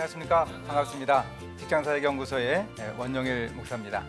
안녕하십니까. 반갑습니다. 직장사회연구소의 예, 원영일 목사입니다.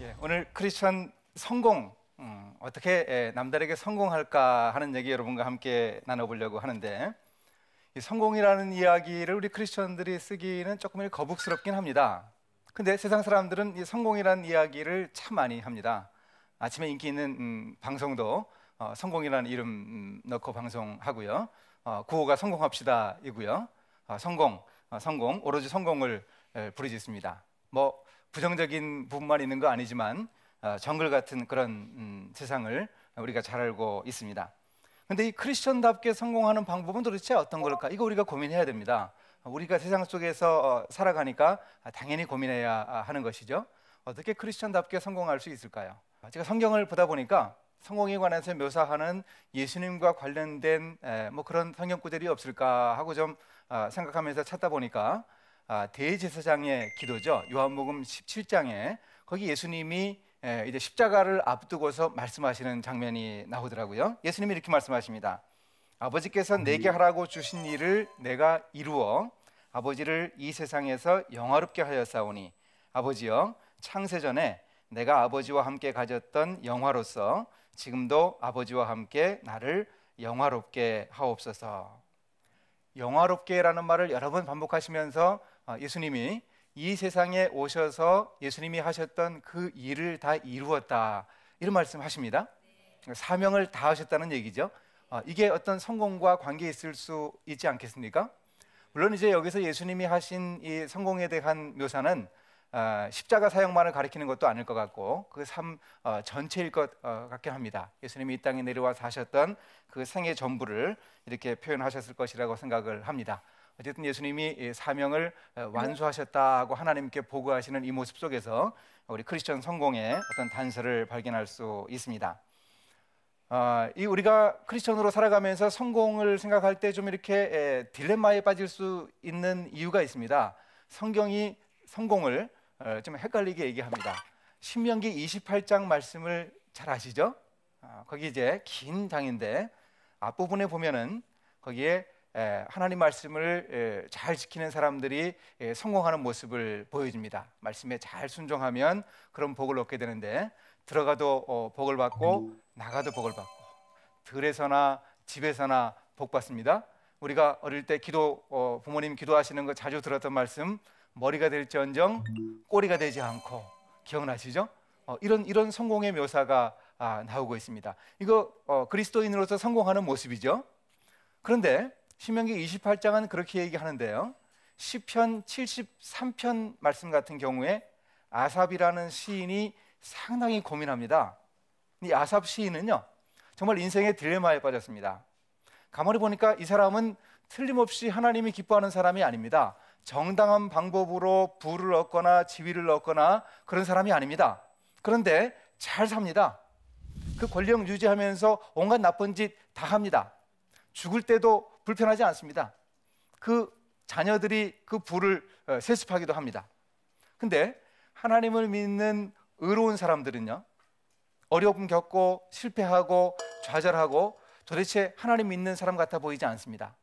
예, 오늘 크리스천 성공 음, 어떻게 예, 남들에게 성공할까 하는 얘기 여러분과 함께 나눠보려고 하는데 이 성공이라는 이야기를 우리 크리스천들이 쓰기는 조금 거북스럽긴 합니다. 근데 세상 사람들은 이 성공이라는 이야기를 참 많이 합니다. 아침에 인기 있는 음, 방송도 어, 성공이라는 이름 음, 넣고 방송하고요. 어, 구호가 성공합시다이고요. 어, 성공, 어, 성공, 오로지 성공을 부르짖습니다. 뭐 부정적인 부분만 있는 거 아니지만 어, 정글 같은 그런 음, 세상을 우리가 잘 알고 있습니다. 근데 이 크리스천답게 성공하는 방법은 도대체 어떤 걸까? 이거 우리가 고민해야 됩니다. 우리가 세상 속에서 어, 살아가니까 당연히 고민해야 아, 하는 것이죠. 어떻게 크리스천답게 성공할 수 있을까요? 제가 성경을 보다 보니까 성공에 관해서 묘사하는 예수님과 관련된 뭐 그런 성경 구절이 없을까 하고 좀 어, 생각하면서 찾다 보니까 아, 대제사장의 기도죠. 요한복음 17장에 거기 예수님이 예, 이제 십자가를 앞두고서 말씀하시는 장면이 나오더라고요. 예수님이 이렇게 말씀하십니다. 아버지께서 음. 내게 하라고 주신 일을 내가 이루어 아버지를 이 세상에서 영화롭게 하였사오니 아버지여 창세전에 내가 아버지와 함께 가졌던 영화로서 지금도 아버지와 함께 나를 영화롭게 하옵소서. 영화롭게라는 말을 여러 번 반복하시면서 어, 예수님이 이 세상에 오셔서 예수님이 하셨던 그 일을 다 이루었다 이런 말씀하십니다. 사명을 다 하셨다는 얘기죠. 아, 이게 어떤 성공과 관계 있을 수 있지 않겠습니까? 물론 이제 여기서 예수님이 하신 이 성공에 대한 묘사는 아, 십자가 사형만을 가리키는 것도 아닐 것 같고 그삶 어, 전체일 것 어, 같긴 합니다. 예수님이 이 땅에 내려와서 셨던그 생애 전부를 이렇게 표현하셨을 것이라고 생각을 합니다. 어쨌든 예수님이 사명을 어, 네. 완수하셨다고 하나님께 보고하시는 이 모습 속에서 우리 크리스천 성공의 어떤 단서를 발견할 수 있습니다. 어, 이 우리가 크리스천으로 살아가면서 성공을 생각할 때 좀 이렇게 딜레마에 빠질 수 있는 이유가 있습니다. 성경이 성공을 어, 좀 헷갈리게 얘기합니다. 신명기 28장 말씀을 잘 아시죠? 거기 이제 긴 장인데 앞부분에 보면은 거기에 예, 하나님 말씀을 예, 잘 지키는 사람들이 예, 성공하는 모습을 보여줍니다. 말씀에 잘 순종하면 그런 복을 얻게 되는데 들어가도 어, 복을 받고 나가도 복을 받고 들에서나 집에서나 복 받습니다. 우리가 어릴 때 기도 어, 부모님 기도하시는 거 자주 들었던 말씀 머리가 될지언정 꼬리가 되지 않고 기억나시죠? 어, 이런 이런 성공의 묘사가 아, 나오고 있습니다. 이거 그리스도인으로서 성공하는 모습이죠. 그런데 신명기 28장은 그렇게 얘기하는데요. 시편 73편 말씀 같은 경우에 아삽이라는 시인이 상당히 고민합니다. 이 아삽 시인은요. 정말 인생의 딜레마에 빠졌습니다. 가만히 보니까 이 사람은 틀림없이 하나님이 기뻐하는 사람이 아닙니다. 정당한 방법으로 부를 얻거나 지위를 얻거나 그런 사람이 아닙니다. 그런데 잘 삽니다. 그 권력 유지하면서 온갖 나쁜 짓 다 합니다. 죽을 때도 불편하지 않습니다. 그 자녀들이 그 불을 어, 세습하기도 합니다. 근데 하나님을 믿는 의로운 사람들은요, 어려움 겪고 실패하고 좌절하고 도대체 하나님 믿는 사람 같아 보이지 않습니다.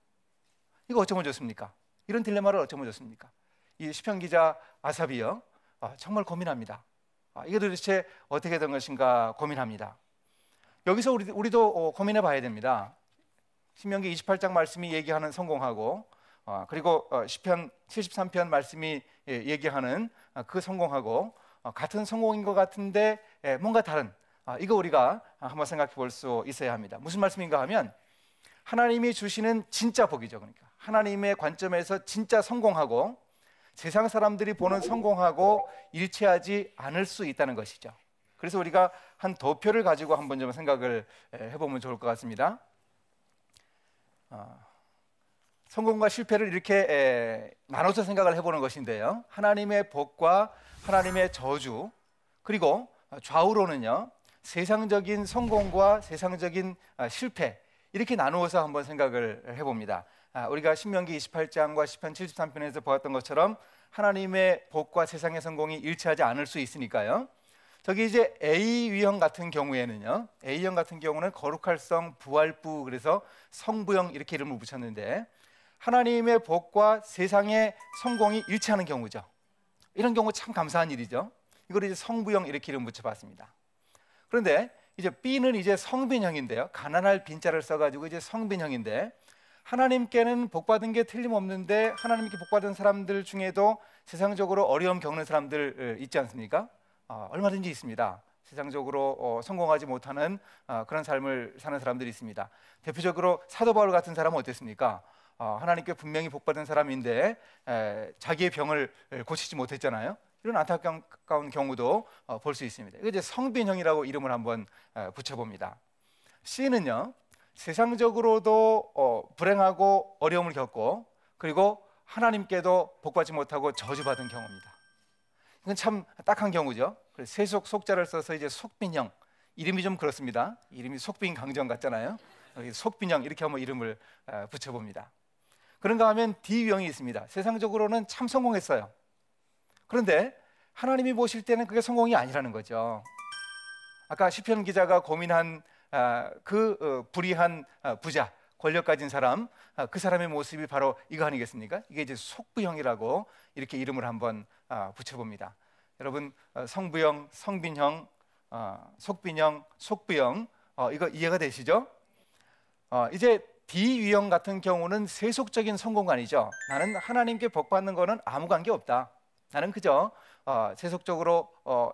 이거 어쩌면 좋습니까? 이런 딜레마를 어쩌면 좋습니까? 이 시편 기자 아삽이요, 아, 정말 고민합니다. 아, 이게 도대체 어떻게 된 것인가 고민합니다. 여기서 우리, 우리도 어, 고민해 봐야 됩니다. 신명기 28장 말씀이 얘기하는 성공하고 어, 그리고 어, 시편 73편 말씀이 예, 얘기하는 어, 그 성공하고 어, 같은 성공인 것 같은데 예, 뭔가 다른 아, 이거 우리가 한번 생각해 볼 수 있어야 합니다. 무슨 말씀인가 하면 하나님이 주시는 진짜 복이죠. 그러니까 하나님의 관점에서 진짜 성공하고 세상 사람들이 보는 성공하고 일치하지 않을 수 있다는 것이죠. 그래서 우리가 한 도표를 가지고 한번 좀 생각을 예, 해보면 좋을 것 같습니다. 어, 성공과 실패를 이렇게 나눠서 생각을 해보는 것인데요. 하나님의 복과 하나님의 저주 그리고 좌우로는요 세상적인 성공과 세상적인 아, 실패 이렇게 나누어서 한번 생각을 해봅니다. 아, 우리가 신명기 28장과 시편 73편에서 보았던 것처럼 하나님의 복과 세상의 성공이 일치하지 않을 수 있으니까요. 저기 이제 A형 같은 경우에는요. A형 같은 경우는 거룩할성, 부활부 그래서 성부형 이렇게 이름을 붙였는데 하나님의 복과 세상의 성공이 일치하는 경우죠. 이런 경우 참 감사한 일이죠. 이걸 이제 성부형 이렇게 이름 붙여봤습니다. 그런데 이제 B는 이제 성빈형인데요. 가난할 빈자를 써가지고 이제 성빈형인데 하나님께는 복받은 게 틀림없는데 하나님께 복받은 사람들 중에도 세상적으로 어려움 겪는 사람들 있지 않습니까? 어, 얼마든지 있습니다. 세상적으로 어, 성공하지 못하는 어, 그런 삶을 사는 사람들이 있습니다. 대표적으로 사도 바울 같은 사람은 어땠습니까? 하나님께 분명히 복받은 사람인데 자기의 병을 고치지 못했잖아요. 이런 안타까운 경우도 볼 수 있습니다. 이제 성빈형이라고 이름을 한번 붙여봅니다. C는요, 세상적으로도 불행하고 어려움을 겪고 그리고 하나님께도 복받지 못하고 저주받은 경우입니다. 이건 참 딱한 경우죠. 세속 속자를 써서 이제 속빈형 이름이 좀 그렇습니다. 이름이 속빈 강정 같잖아요. 속빈형 이렇게 한번 이름을 아, 붙여봅니다. 그런가 하면 디형이 있습니다. 세상적으로는 참 성공했어요. 그런데 하나님이 보실 때는 그게 성공이 아니라는 거죠. 아까 시편 기자가 고민한 아, 그 어, 불의한 아, 부자 권력 가진 사람 그 사람의 모습이 바로 이거 아니겠습니까? 이게 이제 속부형이라고 이렇게 이름을 한번 붙여봅니다. 여러분 어, 성부형, 성빈형, 어, 속빈형, 속부형 어, 이거 이해가 되시죠? 이제 비위형 같은 경우는 세속적인 성공관이죠. 나는 하나님께 복받는 거는 아무 관계 없다. 나는 그저 세속적으로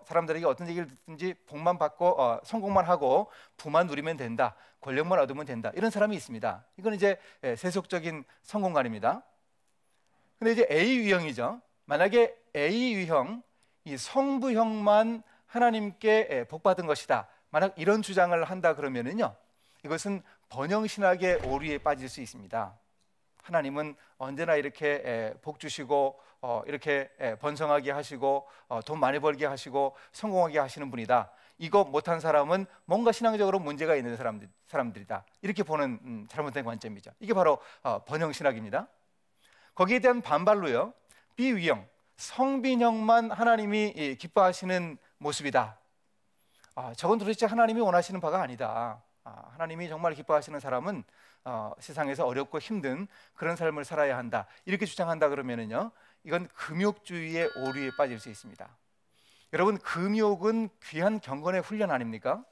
사람들에게 어떤 얘기를 듣든지 복만 받고 성공만 하고 부만 누리면 된다. 권력만 얻으면 된다. 이런 사람이 있습니다. 이건 이제 예, 세속적인 성공관입니다. 근데 이제 A 유형이죠. 만약에 A 유형 이 성부형만 하나님께 예, 복받은 것이다. 만약 이런 주장을 한다 그러면은요. 이것은 번영 신학의 오류에 빠질 수 있습니다. 하나님은 언제나 이렇게 예, 복 주시고 어, 이렇게 예, 번성하게 하시고 어, 돈 많이 벌게 하시고 성공하게 하시는 분이다. 이거 못한 사람은 뭔가 신앙적으로 문제가 있는 사람들, 사람들이다. 이렇게 보는 음, 잘못된 관점이죠. 이게 바로 어, 번영 신학입니다. 거기에 대한 반발로요. 비위형 성빈형만 하나님이 예, 기뻐하시는 모습이다. 아, 저건 도대체 하나님이 원하시는 바가 아니다. 아, 하나님이 정말 기뻐하시는 사람은 어, 세상에서 어렵고 힘든 그런 삶을 살아야 한다. 이렇게 주장한다 그러면은요, 이건 금욕주의의 오류에 빠질 수 있습니다. 여러분, 금욕은 귀한 경건의 훈련 아닙니까?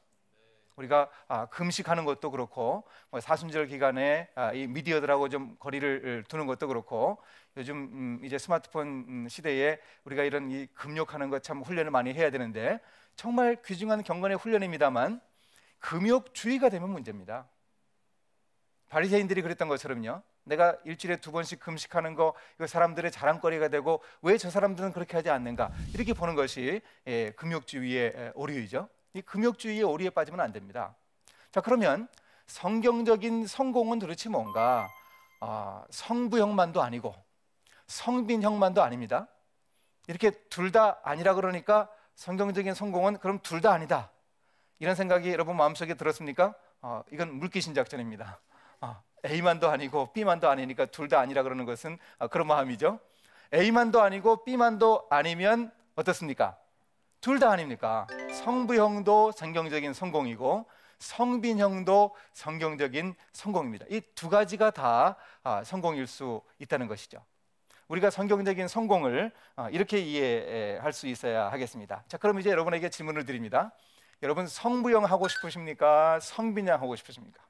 우리가 아, 금식하는 것도 그렇고 뭐 사순절 기간에 아, 이 미디어들하고 좀 거리를 두는 것도 그렇고 요즘 음, 이제 스마트폰 음, 시대에 우리가 이런 이 금욕하는 것 참 훈련을 많이 해야 되는데 정말 귀중한 경건의 훈련입니다만 금욕주의가 되면 문제입니다. 바리새인들이 그랬던 것처럼요. 내가 일주일에 두 번씩 금식하는 거 이거 사람들의 자랑거리가 되고 왜 저 사람들은 그렇게 하지 않는가 이렇게 보는 것이 예, 금욕주의의 오류이죠. 이 금욕주의의 오리에 빠지면 안 됩니다. 자, 그러면 성경적인 성공은 도대체 뭔가? 아, 성부형만도 아니고 성빈형만도 아닙니다. 이렇게 둘 다 아니라 그러니까 성경적인 성공은 그럼 둘 다 아니다. 이런 생각이 여러분 마음속에 들었습니까? 어, 이건 물귀신 작전입니다. 어, 아, A만도 아니고 B만도 아니니까 둘 다 아니라 그러는 것은 어, 그런 마음이죠. A만도 아니고 B만도 아니면 어떻습니까? 둘다 아닙니까? 성부형도 성경적인 성공이고 성빈형도 성경적인 성공입니다. 이 두 가지가 다 아, 성공일 수 있다는 것이죠. 우리가 성경적인 성공을 아, 이렇게 이해할 수 있어야 하겠습니다. 자, 그럼 이제 여러분에게 질문을 드립니다. 여러분 성부형 하고 싶으십니까? 성빈형 하고 싶으십니까?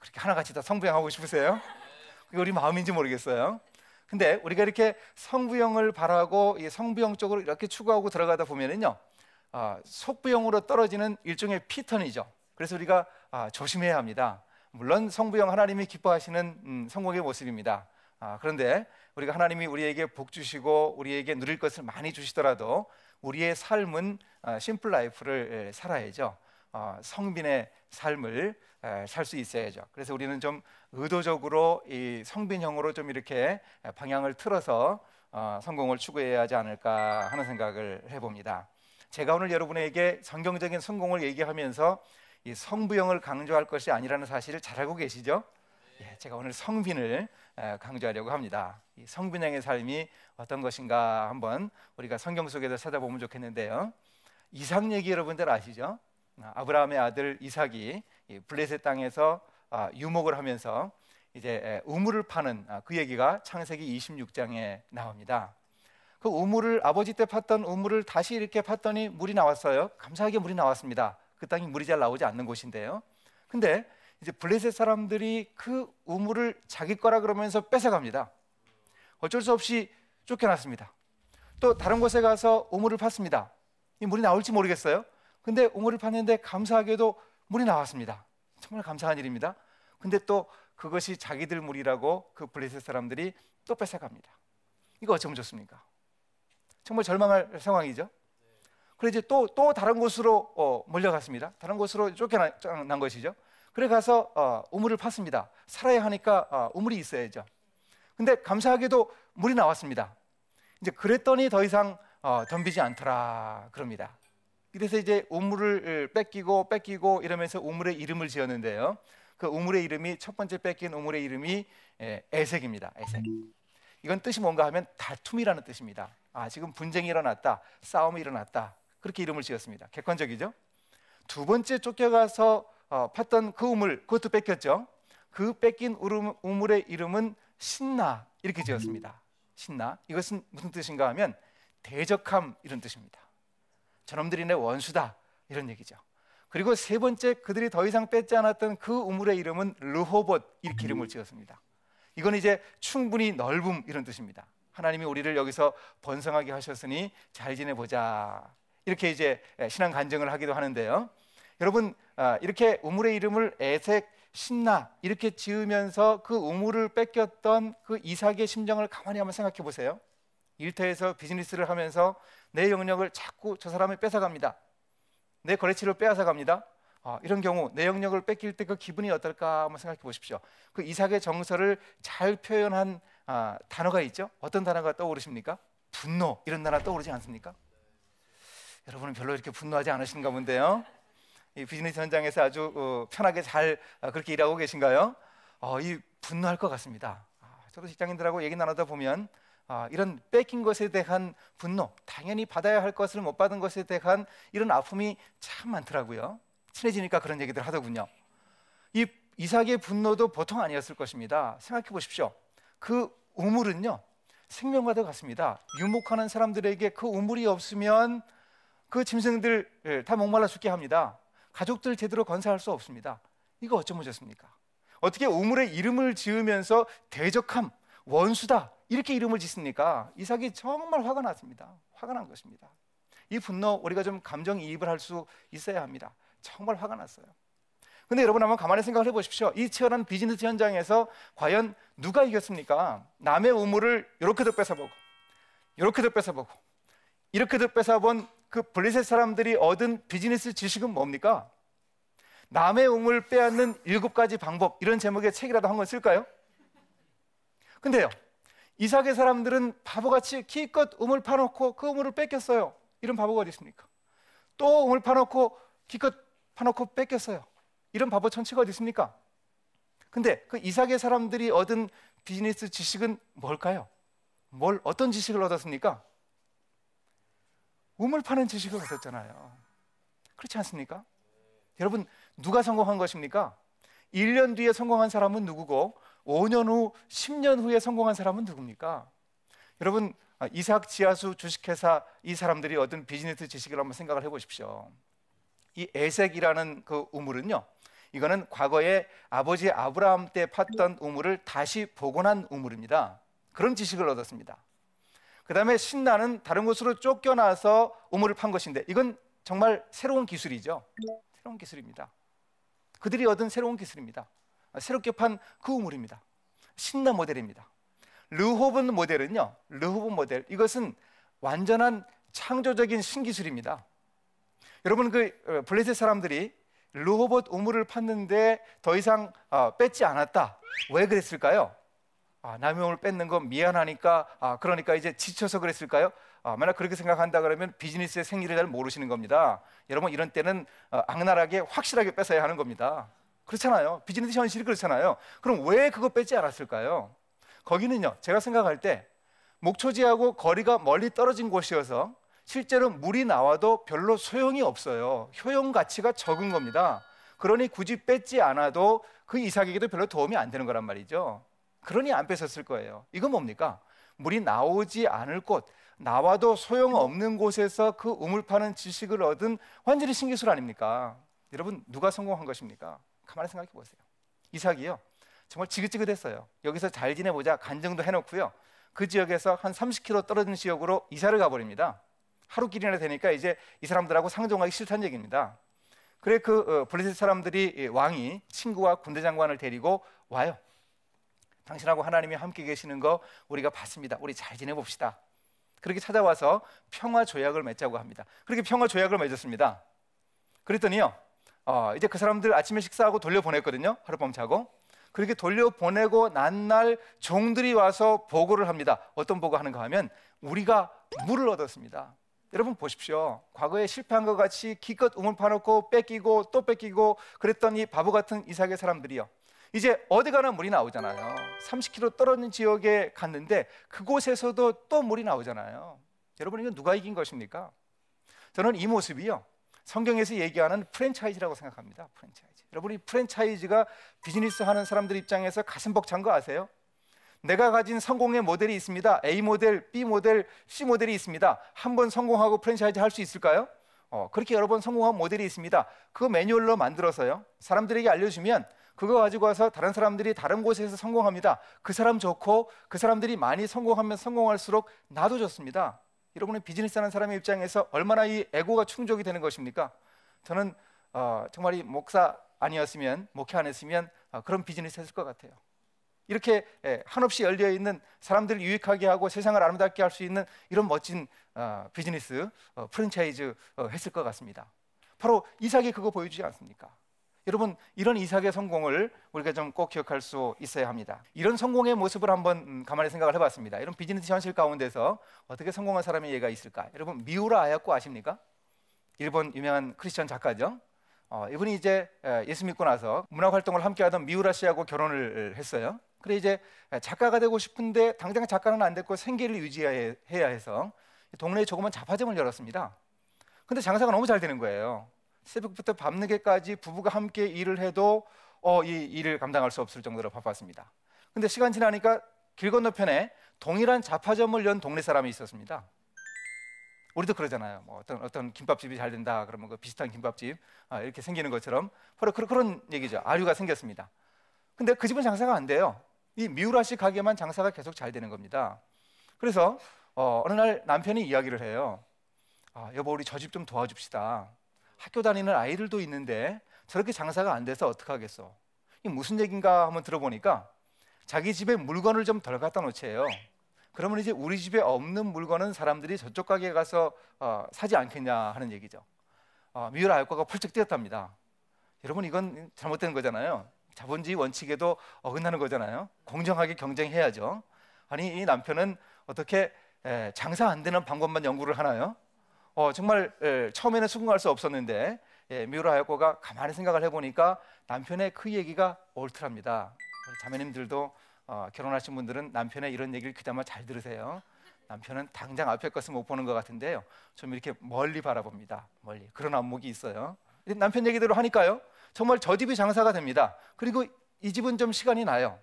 그렇게 하나같이 다 성부형 하고 싶으세요? 우리 마음인지 모르겠어요. 근데 우리가 이렇게 성부형을 바라고 성부형 쪽으로 이렇게 추구하고 들어가다 보면은요, 아, 속부형으로 떨어지는 일종의 피턴이죠. 그래서 우리가 아, 조심해야 합니다. 물론 성부형 하나님이 기뻐하시는 음, 성공의 모습입니다. 아, 그런데 우리가 하나님이 우리에게 복 주시고 우리에게 누릴 것을 많이 주시더라도 우리의 삶은 심플 라이프를 예, 살아야죠. 어, 성빈의 삶을 살 수 있어야죠. 그래서 우리는 좀 의도적으로 이 성빈형으로 좀 이렇게 방향을 틀어서 어, 성공을 추구해야 하지 않을까 하는 생각을 해봅니다. 제가 오늘 여러분에게 성경적인 성공을 얘기하면서 이 성부형을 강조할 것이 아니라는 사실을 잘 알고 계시죠? 예, 제가 오늘 성빈을 강조하려고 합니다. 이 성빈형의 삶이 어떤 것인가 한번 우리가 성경 속에서 찾아보면 좋겠는데요. 이상 얘기 여러분들 아시죠? 아, 아브라함의 아들 이삭이 블레셋 땅에서 아, 유목을 하면서 이제 우물을 파는 아, 그 얘기가 창세기 26장에 나옵니다. 그 우물을 아버지 때 팠던 우물을 다시 이렇게 팠더니 물이 나왔어요. 감사하게 물이 나왔습니다. 그 땅이 물이 잘 나오지 않는 곳인데요. 근데 이제 블레셋 사람들이 그 우물을 자기 거라 그러면서 뺏어갑니다. 어쩔 수 없이 쫓겨났습니다. 또 다른 곳에 가서 우물을 팠습니다. 이 물이 나올지 모르겠어요. 근데 우물을 팠는데 감사하게도 물이 나왔습니다. 정말 감사한 일입니다. 근데 또 그것이 자기들 물이라고 그 블레셋 사람들이 또 뺏어갑니다. 이거 어쩌면 좋습니까? 정말 절망할 상황이죠. 그래 이제 또 또 다른 곳으로 어, 몰려갔습니다. 다른 곳으로 쫓겨난 것이죠. 그래 가서 어, 우물을 팠습니다. 살아야 하니까 어, 우물이 있어야죠. 근데 감사하게도 물이 나왔습니다. 이제 그랬더니 더 이상 어, 덤비지 않더라 그럽니다. 그래서 이제 우물을 뺏기고 뺏기고 이러면서 우물의 이름을 지었는데요. 그 우물의 이름이 첫 번째 뺏긴 우물의 이름이 에색입니다. 에색. 이건 뜻이 뭔가 하면 다툼이라는 뜻입니다. 아, 지금 분쟁이 일어났다. 싸움이 일어났다. 그렇게 이름을 지었습니다. 객관적이죠? 두 번째 쫓겨가서 어, 팠던 그 우물, 그것도 뺏겼죠? 그 뺏긴 우물의 이름은 신나 이렇게 지었습니다. 신나. 이것은 무슨 뜻인가 하면 대적함 이런 뜻입니다. 저놈들이 내 원수다. 이런 얘기죠. 그리고 세 번째 그들이 더 이상 뺏지 않았던 그 우물의 이름은 르호봇 이렇게 이름을 지었습니다. 이건 이제 충분히 넓음 이런 뜻입니다. 하나님이 우리를 여기서 번성하게 하셨으니 잘 지내보자. 이렇게 이제 신앙 간증을 하기도 하는데요. 여러분 아, 이렇게 우물의 이름을 에색 신나 이렇게 지으면서 그 우물을 뺏겼던 그 이삭의 심정을 가만히 한번 생각해 보세요. 일터에서 비즈니스를 하면서 내 영역을 자꾸 저 사람이 뺏어갑니다. 내 거래처를 빼앗아갑니다. 어, 아, 이런 경우 내 영역을 뺏길 때 그 기분이 어떨까 한번 생각해 보십시오. 그 이삭의 정서를 잘 표현한 아, 단어가 있죠. 어떤 단어가 떠오르십니까? 분노 이런 단어 떠오르지 않습니까? 여러분은 별로 이렇게 분노하지 않으신가 본데요. 이 비즈니스 현장에서 아주 어, 편하게 잘 어, 그렇게 일하고 계신가요? 어, 이 분노할 것 같습니다. 아, 저도 직장인들하고 얘기 나누다 보면 아, 이런 뺏긴 것에 대한 분노, 당연히 받아야 할 것을 못 받은 것에 대한 이런 아픔이 참 많더라고요. 친해지니까 그런 얘기들 하더군요. 이 이삭의 분노도 보통 아니었을 것입니다. 생각해 보십시오. 그 우물은요, 생명과도 같습니다. 유목하는 사람들에게 그 우물이 없으면 그 짐승들 예, 다 목말라 죽게 합니다. 가족들 제대로 건사할 수 없습니다. 이거 어쩌면좋습니까 어떻게 우물의 이름을 지으면서 대적함, 원수다 이렇게 이름을 짓습니까? 이삭이 정말 화가 났습니다. 화가 난 것입니다. 이 분노 우리가 좀 감정 이입을 할 수 있어야 합니다. 정말 화가 났어요. 근데 여러분 한번 가만히 생각을 해보십시오. 이 치열한 비즈니스 현장에서 과연 누가 이겼습니까? 남의 우물을 이렇게도 뺏어보고, 이렇게도 뺏어보고, 이렇게도 뺏어본 그블리셋 사람들이 얻은 비즈니스 지식은 뭡니까? 남의 우물 빼앗는 일곱 가지 방법 이런 제목의 책이라도 한 권 쓸까요? 근데요, 이삭의 사람들은 바보같이 키껏 우물 파놓고 그 우물을 뺏겼어요. 이런 바보가 어디 있습니까? 또 우물 파놓고 키껏 파놓고 뺏겼어요. 이런 바보 천치가 어디 있습니까? 근데 그 이삭의 사람들이 얻은 비즈니스 지식은 뭘까요? 뭘 어떤 지식을 얻었습니까? 우물 파는 지식을 얻었잖아요. 그렇지 않습니까? 여러분 누가 성공한 것입니까? 1년 뒤에 성공한 사람은 누구고 5년 후, 10년 후에 성공한 사람은 누굽니까? 여러분, 아, 이삭 지하수 주식회사 이 사람들이 얻은 비즈니스 지식을 한번 생각을 해보십시오. 이 에색이라는 그 우물은요, 이거는 과거에 아버지 아브라함 때 팠던 우물을 다시 복원한 우물입니다. 그런 지식을 얻었습니다. 그 다음에 신나는 다른 곳으로 쫓겨나서 우물을 판 것인데 이건 정말 새로운 기술이죠. 새로운 기술입니다. 그들이 얻은 새로운 기술입니다. 새롭게 판 그 우물입니다. 신나 모델입니다. 르호븐 모델은요. 르호븐 모델. 이것은 완전한 창조적인 신기술입니다. 여러분 그 어, 블레셋 사람들이 르호봇 우물을 팠는데 더 이상 어, 뺐지 않았다. 왜 그랬을까요? 아, 남의 우물 뺏는 건 미안하니까 아, 그러니까 이제 지쳐서 그랬을까요? 아, 만약 그렇게 생각한다 그러면 비즈니스의 생리를 잘 모르시는 겁니다. 여러분 이런 때는 어, 악랄하게 확실하게 뺏어야 하는 겁니다. 그렇잖아요. 비즈니스 현실이 그렇잖아요. 그럼 왜 그거 뺏지 않았을까요? 거기는요, 제가 생각할 때 목초지하고 거리가 멀리 떨어진 곳이어서 실제로 물이 나와도 별로 소용이 없어요. 효용 가치가 적은 겁니다. 그러니 굳이 뺏지 않아도 그 이삭에게도 별로 도움이 안 되는 거란 말이죠. 그러니 안 뺏었을 거예요. 이건 뭡니까? 물이 나오지 않을 곳, 나와도 소용없는 곳에서 그 우물 파는 지식을 얻은 환전히 신기술 아닙니까? 여러분, 누가 성공한 것입니까? 가만히 생각해 보세요. 이삭이요. 정말 지긋지긋했어요. 여기서 잘 지내보자 간증도 해놓고요. 그 지역에서 한 30km 떨어진 지역으로 이사를 가버립니다. 하루 길이나 되니까 이제 이 사람들하고 상종하기 싫다는 얘기입니다. 그래 그 어, 블레셋 사람들이 왕이 친구와 군대 장관을 데리고 와요. 당신하고 하나님이 함께 계시는 거 우리가 봤습니다. 우리 잘 지내봅시다. 그렇게 찾아와서 평화 조약을 맺자고 합니다. 그렇게 평화 조약을 맺었습니다. 그랬더니요. 어, 이제 그 사람들 아침에 식사하고 돌려보냈거든요. 하룻밤 자고. 그렇게 돌려보내고 난 날 종들이 와서 보고를 합니다. 어떤 보고하는가 하면 우리가 물을 얻었습니다. 여러분 보십시오. 과거에 실패한 것 같이 기껏 우물 파놓고 뺏기고 또 뺏기고 그랬던 이 바보 같은 이삭의 사람들이요. 이제 어디 가나 물이 나오잖아요. 30km 떨어진 지역에 갔는데 그곳에서도 또 물이 나오잖아요. 여러분 이건 누가 이긴 것입니까? 저는 이 모습이요. 성경에서 얘기하는 프랜차이즈라고 생각합니다. 프랜차이즈. 여러분이 프랜차이즈가 비즈니스 하는 사람들 입장에서 가슴 벅찬 거 아세요? 내가 가진 성공의 모델이 있습니다. A 모델, B 모델, C 모델이 있습니다. 한번 성공하고 프랜차이즈 할 수 있을까요? 어, 그렇게 여러 번 성공한 모델이 있습니다. 그 매뉴얼로 만들어서요. 사람들에게 알려주면 그거 가지고 와서 다른 사람들이 다른 곳에서 성공합니다. 그 사람 좋고 그 사람들이 많이 성공하면 성공할수록 나도 좋습니다. 여러분의 비즈니스 하는 사람의 입장에서 얼마나 이 에고가 충족이 되는 것입니까? 저는 어, 정말 이 목사 아니었으면 목회 안 했으면 어, 그런 비즈니스 했을 것 같아요. 이렇게 예, 한없이 열려 있는 사람들을 유익하게 하고 세상을 아름답게 할 수 있는 이런 멋진 어, 비즈니스 어, 프랜차이즈 어, 했을 것 같습니다. 바로 이삭이 그거 보여주지 않습니까? 여러분 이런 이삭의 성공을 우리가 좀 꼭 기억할 수 있어야 합니다. 이런 성공의 모습을 한번 음, 가만히 생각을 해봤습니다. 이런 비즈니스 현실 가운데서 어떻게 성공한 사람의예가 있을까? 여러분 미우라 아야코 아십니까? 일본 유명한 크리스천 작가죠. 어, 이분이 이제 예수 믿고 나서 문화 활동을 함께하던 미우라 씨하고 결혼을 했어요. 그래 이제 작가가 되고 싶은데 당장 작가는 안 됐고 생계를 유지해야 해서 동네에 조그만 잡화점을 열었습니다. 근데 장사가 너무 잘 되는 거예요. 새벽부터 밤늦게까지 부부가 함께 일을 해도 어, 이 일을 감당할 수 없을 정도로 바빴습니다. 근데 시간 지나니까 길 건너편에 동일한 자파점을 연 동네 사람이 있었습니다. 우리도 그러잖아요. 뭐 어떤 어떤 김밥집이 잘 된다 그러면 그 비슷한 김밥집 아, 이렇게 생기는 것처럼 바로 그런 그런 얘기죠. 아류가 생겼습니다. 근데 그 집은 장사가 안 돼요. 이 미우라 씨 가게만 장사가 계속 잘 되는 겁니다. 그래서 어, 어느 날 남편이 이야기를 해요. 아, 여보 우리 저 집 좀 도와줍시다. 학교 다니는 아이들도 있는데 저렇게 장사가 안 돼서 어떡하겠어. 이 무슨 얘긴가 한번 들어보니까 자기 집에 물건을 좀 덜 갖다 놓채요. 그러면 이제 우리 집에 없는 물건은 사람들이 저쪽 가게에 가서 어, 사지 않겠냐 하는 얘기죠. 어, 미유라 알과가 펄쩍 뛰었답니다. 여러분 이건 잘못된 거잖아요. 자본주의 원칙에도 어긋나는 거잖아요. 공정하게 경쟁해야죠. 아니 이 남편은 어떻게 에, 장사 안 되는 방법만 연구를 하나요? 어, 정말 에, 예, 처음에는 수긍할 수 없었는데 예, 미우라 아야코가 가만히 생각을 해보니까 남편의 그 얘기가 옳더랍니다. 자매님들도 어, 결혼하신 분들은 남편의 이런 얘기를 귀담아 잘 들으세요. 남편은 당장 앞에 것을 못 보는 것 같은데요. 좀 이렇게 멀리 바라봅니다. 멀리 그런 안목이 있어요. 남편 얘기대로 하니까요. 정말 저 집이 장사가 됩니다. 그리고 이 집은 좀 시간이 나요.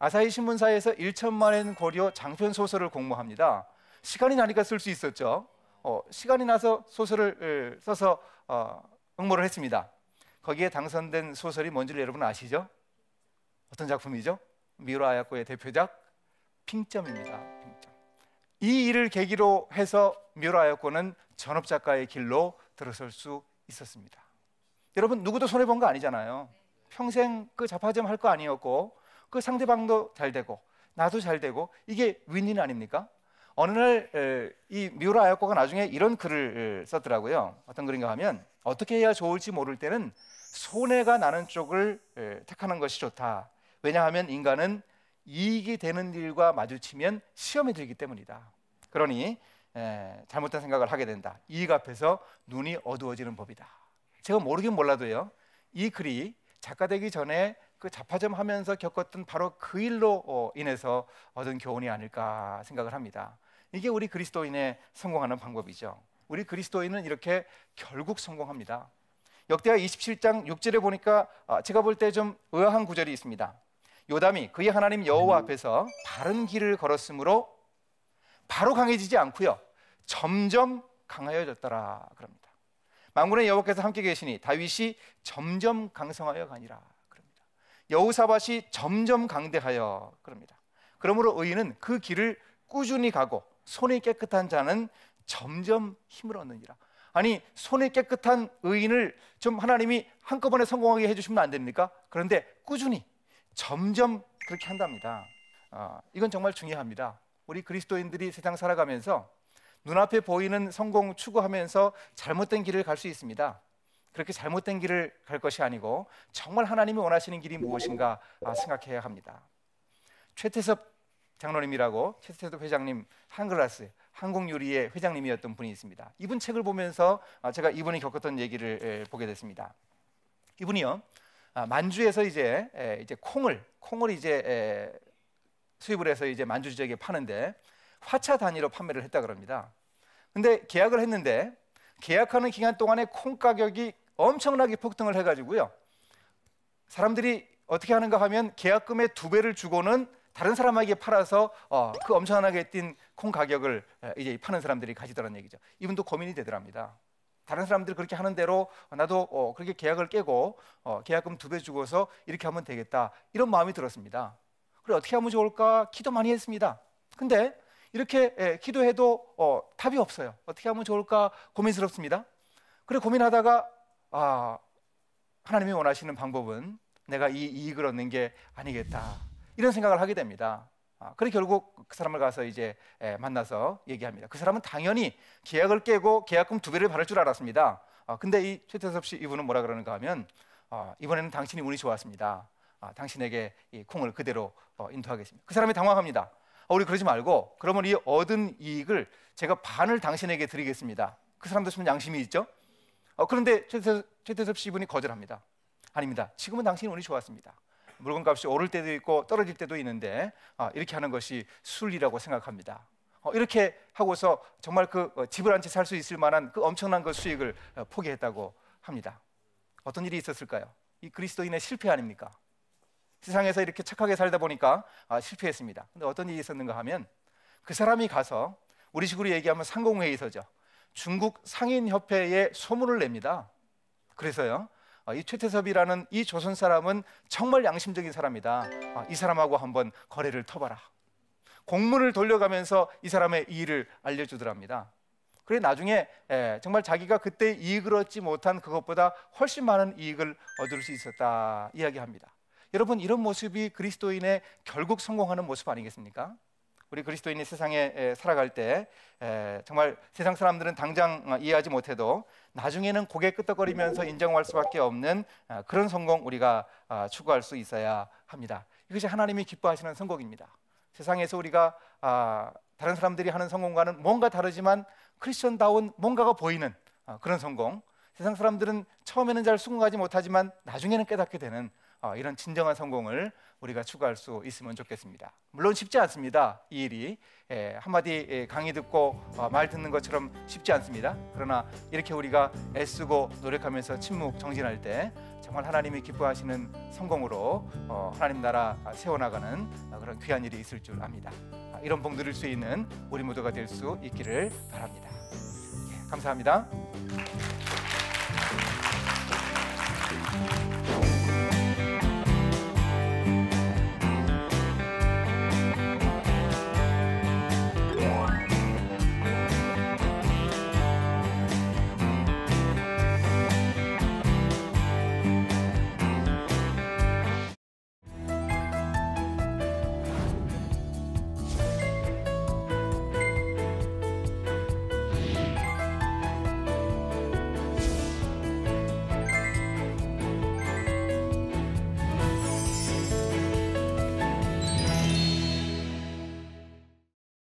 아사히 신문사에서 1천만 엔 고려 장편 소설을 공모합니다. 시간이 나니까 쓸 수 있었죠. 어, 시간이 나서 소설을 써서 어, 응모를 했습니다. 거기에 당선된 소설이 뭔지 여러분 아시죠? 어떤 작품이죠? 미우 아야코의 대표작 핑점입니다. 핑점. 이 일을 계기로 해서 미우 아야코는 전업 작가의 길로 들어설 수 있었습니다. 여러분 누구도 손해 본 거 아니잖아요. 평생 그 잡화점 할 거 아니었고 그 상대방도 잘 되고 나도 잘 되고 이게 윈윈 아닙니까? 어느 날 이 미우라 아야코가 나중에 이런 글을 썼더라고요. 어떤 글인가 하면 어떻게 해야 좋을지 모를 때는 손해가 나는 쪽을 택하는 것이 좋다. 왜냐하면 인간은 이익이 되는 일과 마주치면 시험이 들기 때문이다. 그러니 잘못된 생각을 하게 된다. 이익 앞에서 눈이 어두워지는 법이다. 제가 모르긴 몰라도요. 이 글이 작가되기 전에 그 자파점 하면서 겪었던 바로 그 일로 어, 인해서 얻은 교훈이 아닐까 생각을 합니다. 이게 우리 그리스도인의 성공하는 방법이죠. 우리 그리스도인은 이렇게 결국 성공합니다. 역대하 27장 6절에 보니까 아, 제가 볼 때 좀 의아한 구절이 있습니다. 요담이 그의 하나님 여호와 앞에서 바른 길을 걸었으므로 바로 강해지지 않고요. 점점 강하여졌더라 그럽니다. 만군의 여호와께서 함께 계시니 다윗이 점점 강성하여 가니라 그럽니다. 여우사밧이 점점 강대하여 그럽니다. 그러므로 의인은 그 길을 꾸준히 가고 손이 깨끗한 자는 점점 힘을 얻느니라. 아니 손이 깨끗한 의인을 좀 하나님이 한꺼번에 성공하게 해주시면 안 됩니까? 그런데 꾸준히 점점 그렇게 한답니다. 어, 이건 정말 중요합니다. 우리 그리스도인들이 세상 살아가면서 눈앞에 보이는 성공 추구하면서 잘못된 길을 갈 수 있습니다. 그렇게 잘못된 길을 갈 것이 아니고 정말 하나님이 원하시는 길이 무엇인가 아, 생각해야 합니다. 최태섭 장로님이라고 체스태도 회장님 한글라스 한국요리의 회장님이었던 분이 있습니다. 이분 책을 보면서 아, 제가 이분이 겪었던 얘기를 보게 됐습니다. 이분이요 아, 만주에서 이제 이제 콩을 콩을 이제 수입을 해서 이제 만주 지역에 파는데 화차 단위로 판매를 했다 그럽니다. 근데 계약을 했는데 계약하는 기간 동안에 콩 가격이 엄청나게 폭등을 해가지고요 사람들이 어떻게 하는가 하면 계약금의 두 배를 주고는 다른 사람에게 팔아서 어, 그 엄청나게 뛴 콩 가격을 이제 파는 사람들이 가지더라는 얘기죠. 이분도 고민이 되더랍니다. 다른 사람들 그렇게 하는 대로 나도 어, 그렇게 계약을 깨고 어, 계약금 두 배 주고서 이렇게 하면 되겠다 이런 마음이 들었습니다. 그래 어떻게 하면 좋을까 기도 많이 했습니다. 근데 이렇게 예, 기도해도 어, 답이 없어요. 어떻게 하면 좋을까 고민스럽습니다. 그래 고민하다가 아 하나님이 원하시는 방법은 내가 이 이익을 얻는 게 아니겠다. 이런 생각을 하게 됩니다. 아, 그래 결국 그 사람을 가서 이제 예, 만나서 얘기합니다. 그 사람은 당연히 계약을 깨고 계약금 두 배를 받을 줄 알았습니다. 아, 근데 이 최태섭 씨 이분은 뭐라 그러는가 하면 아, 이번에는 당신이 운이 좋았습니다. 당신에게 이 콩을 그대로 어, 인도하겠습니다. 그 사람이 당황합니다. 우리 그러지 말고 그러면 이 얻은 이익을 제가 반을 당신에게 드리겠습니다. 그 사람도 좀 양심이 있죠. 어, 그런데 최태섭, 최태 분이 거절합니다. 아닙니다. 지금은 당신이 운이 좋았습니다. 물건값이 오를 때도 있고 떨어질 때도 있는데 아, 이렇게 하는 것이 순리라고 생각합니다. 어, 이렇게 하고서 정말 그 어, 집을 한 채 살 수 있을 만한 그 엄청난 그 수익을 어, 포기했다고 합니다. 어떤 일이 있었을까요? 이 그리스도인의 실패 아닙니까? 세상에서 이렇게 착하게 살다 보니까 아, 실패했습니다. 근데 어떤 일이 있었는가 하면 그 사람이 가서 우리 식으로 얘기하면 상공회의서죠. 중국 상인협회에 소문을 냅니다. 그래서요. 아, 이 최태섭이라는 이 조선 사람은 정말 양심적인 사람이다. 아, 이 사람하고 한번 거래를 터봐라. 공문을 돌려가면서 이 사람의 이의를 알려주더랍니다. 그래 나중에 정말 자기가 그때 이익을 얻지 못한 그것보다 훨씬 많은 이익을 얻을 수 있었다 이야기합니다. 여러분 이런 모습이 그리스도인의 결국 성공하는 모습 아니겠습니까? 우리 그리스도인이 세상에 살아갈 때 정말 세상 사람들은 당장 어, 이해하지 못해도 나중에는 고개 끄덕거리면서 인정할 수밖에 없는 어, 그런 성공 우리가 아, 추구할 수 있어야 합니다. 이것이 하나님이 기뻐하시는 성공입니다. 세상에서 우리가 아, 다른 사람들이 하는 성공과는 뭔가 다르지만 크리스천다운 뭔가가 보이는 어, 그런 성공. 세상 사람들은 처음에는 잘 수긍하지 못하지만 나중에는 깨닫게 되는 이런 진정한 성공을 우리가 추구할 수 있으면 좋겠습니다. 물론 쉽지 않습니다. 이 일이 예, 한마디 예, 강의 듣고 어, 말 듣는 것처럼 쉽지 않습니다. 그러나 이렇게 우리가 애쓰고 노력하면서 침묵 정진할 때 정말 하나님이 기뻐하시는 성공으로 어, 하나님 나라 세워나가는 어, 그런 귀한 일이 있을 줄 압니다. 아, 이런 복 누릴 수 있는 우리 모두가 될 수 있기를 바랍니다. 예, 감사합니다.